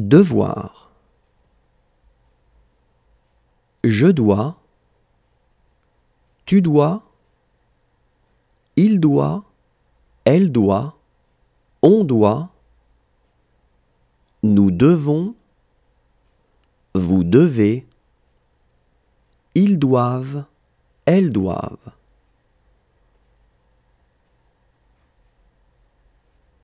Devoir. Je dois. Tu dois. Il doit. Elle doit. On doit. Nous devons. Vous devez. Ils doivent. Elles doivent.